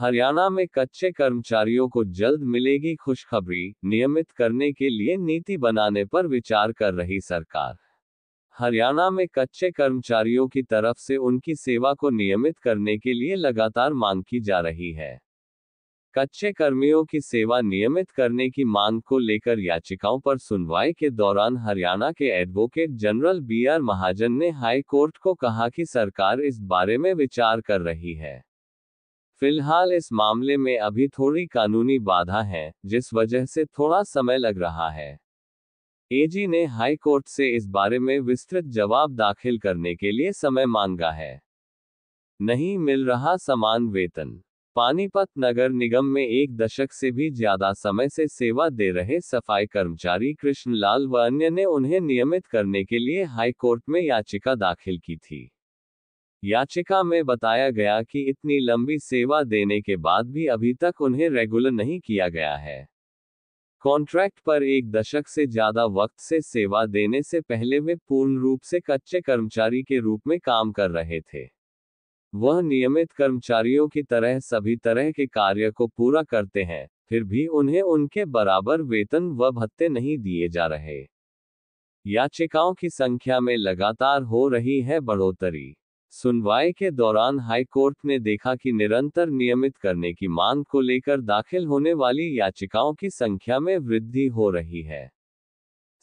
हरियाणा में कच्चे कर्मचारियों को जल्द मिलेगी खुशखबरी नियमित करने के लिए नीति बनाने पर विचार कर रही सरकार हरियाणा में कच्चे कर्मचारियों की तरफ से उनकी सेवा को नियमित करने के लिए लगातार मांग की जा रही है कच्चे कर्मियों की सेवा नियमित करने की मांग को लेकर याचिकाओं पर सुनवाई के दौरान हरियाणा के advocate general B R Mahajan ने हाई कोर्ट को कहा कि सरकार इस बारे में विचार कर रही है फिलहाल इस मामले में अभी थोड़ी कानूनी बाधा है जिस वजह से थोड़ा समय लग रहा है एजी ने हाई कोर्ट से इस बारे में विस्तृत जवाब दाखिल करने के लिए समय मांगा है नहीं मिल रहा समान वेतन पानीपत नगर निगम में एक दशक से भी ज्यादा समय से सेवा दे रहे सफाई कर्मचारी कृष्णलाल व अन्य ने उन्हें नियमित करने के लिए हाई कोर्ट में याचिका दाखिल की थी याचिका में बताया गया कि इतनी लंबी सेवा देने के बाद भी अभी तक उन्हें रेगुलर नहीं किया गया है कॉन्ट्रैक्ट पर एक दशक से ज्यादा वक्त से सेवा देने से पहले वे पूर्ण रूप से कच्चे कर्मचारी के रूप में काम कर रहे थे वह नियमित कर्मचारियों की तरह सभी तरह के कार्य को पूरा करते हैं फिर भी उन्हें उनके बराबर वेतन व भत्ते नहीं दिए जा रहे याचिकाओं की संख्या में लगातार हो रही है बढ़ोतरी सुनवाई के दौरान हाई कोर्ट ने देखा कि निरंतर नियमित करने की मांग को लेकर दाखिल होने वाली याचिकाओं की संख्या में वृद्धि हो रही है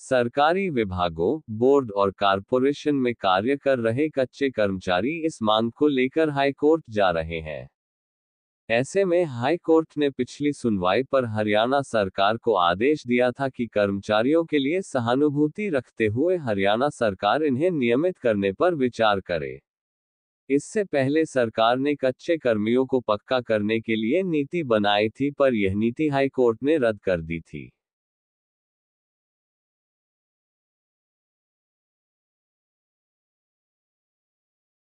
सरकारी विभागों बोर्ड और कारपोरेशन में कार्य कर रहे कच्चे कर्मचारी इस मांग को लेकर हाई कोर्ट जा रहे हैं ऐसे में हाई कोर्ट ने पिछली सुनवाई पर हरियाणा सरकार को आदेश दिया था कि कर्मचारियों के लिए सहानुभूति रखते हुए हरियाणा सरकार इन्हें नियमित करने पर विचार करे इससे पहले सरकार ने कच्चे कर्मियों को पक्का करने के लिए नीति बनाई थी पर यह नीति हाईकोर्ट ने रद्द कर दी थी